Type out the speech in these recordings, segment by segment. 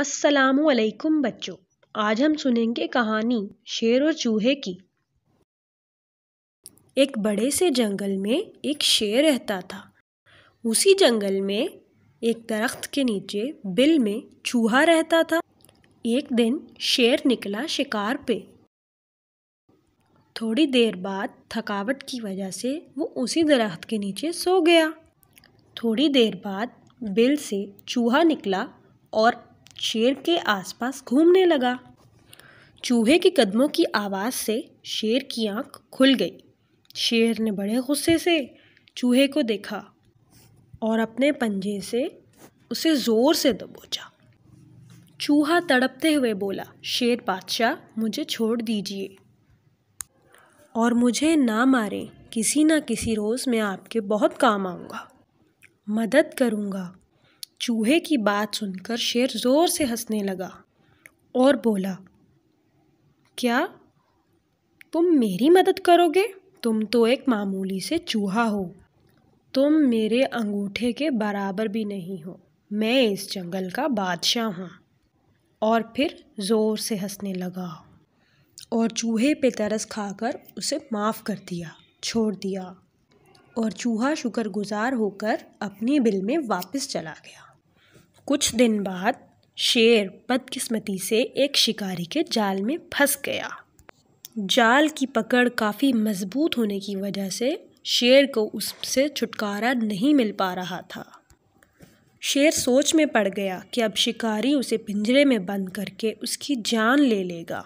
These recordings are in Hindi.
अस्सलाम बच्चों आज हम सुनेंगे कहानी शेर और चूहे की एक बड़े से जंगल में एक शेर रहता था उसी जंगल में एक दरख्त के नीचे बिल में चूहा रहता था एक दिन शेर निकला शिकार पे थोड़ी देर बाद थकावट की वजह से वो उसी दरख्त के नीचे सो गया थोड़ी देर बाद बिल से चूहा निकला और शेर के आसपास घूमने लगा चूहे के कदमों की आवाज़ से शेर की आंख खुल गई शेर ने बड़े गुस्से से चूहे को देखा और अपने पंजे से उसे ज़ोर से दबोचा चूहा तड़पते हुए बोला शेर बादशाह मुझे छोड़ दीजिए और मुझे ना मारें किसी ना किसी रोज़ मैं आपके बहुत काम आऊँगा मदद करूँगा चूहे की बात सुनकर शेर ज़ोर से हंसने लगा और बोला क्या तुम मेरी मदद करोगे तुम तो एक मामूली से चूहा हो तुम मेरे अंगूठे के बराबर भी नहीं हो मैं इस जंगल का बादशाह हूँ और फिर ज़ोर से हंसने लगा और चूहे पे तरस खाकर उसे माफ़ कर दिया छोड़ दिया और चूहा शुक्रगुजार होकर अपने बिल में वापस चला गया कुछ दिन बाद शेर बदकिस्मती से एक शिकारी के जाल में फंस गया जाल की पकड़ काफ़ी मजबूत होने की वजह से शेर को उससे छुटकारा नहीं मिल पा रहा था शेर सोच में पड़ गया कि अब शिकारी उसे पिंजरे में बंद करके उसकी जान ले लेगा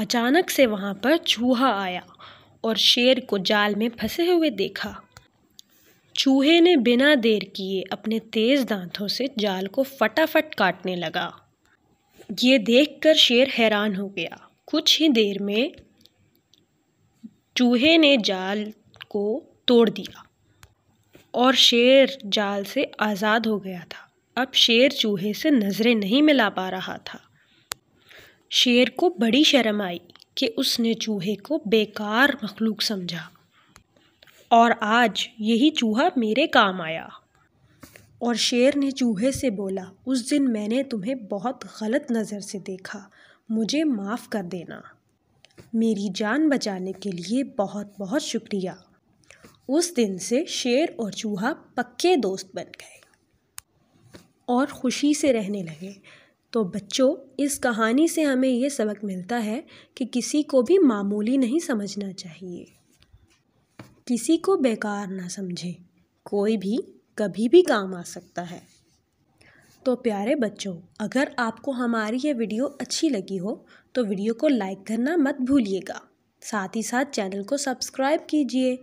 अचानक से वहाँ पर चूहा आया और शेर को जाल में फंसे हुए देखा चूहे ने बिना देर किए अपने तेज़ दांतों से जाल को फटाफट काटने लगा ये देखकर शेर हैरान हो गया कुछ ही देर में चूहे ने जाल को तोड़ दिया और शेर जाल से आज़ाद हो गया था अब शेर चूहे से नज़रें नहीं मिला पा रहा था शेर को बड़ी शर्म आई कि उसने चूहे को बेकार मखलूक समझा और आज यही चूहा मेरे काम आया और शेर ने चूहे से बोला उस दिन मैंने तुम्हें बहुत गलत नज़र से देखा मुझे माफ़ कर देना मेरी जान बचाने के लिए बहुत बहुत शुक्रिया उस दिन से शेर और चूहा पक्के दोस्त बन गए और ख़ुशी से रहने लगे तो बच्चों इस कहानी से हमें ये सबक मिलता है कि किसी को भी मामूली नहीं समझना चाहिए किसी को बेकार ना समझें कोई भी कभी भी काम आ सकता है तो प्यारे बच्चों अगर आपको हमारी ये वीडियो अच्छी लगी हो तो वीडियो को लाइक करना मत भूलिएगा साथ ही साथ चैनल को सब्सक्राइब कीजिए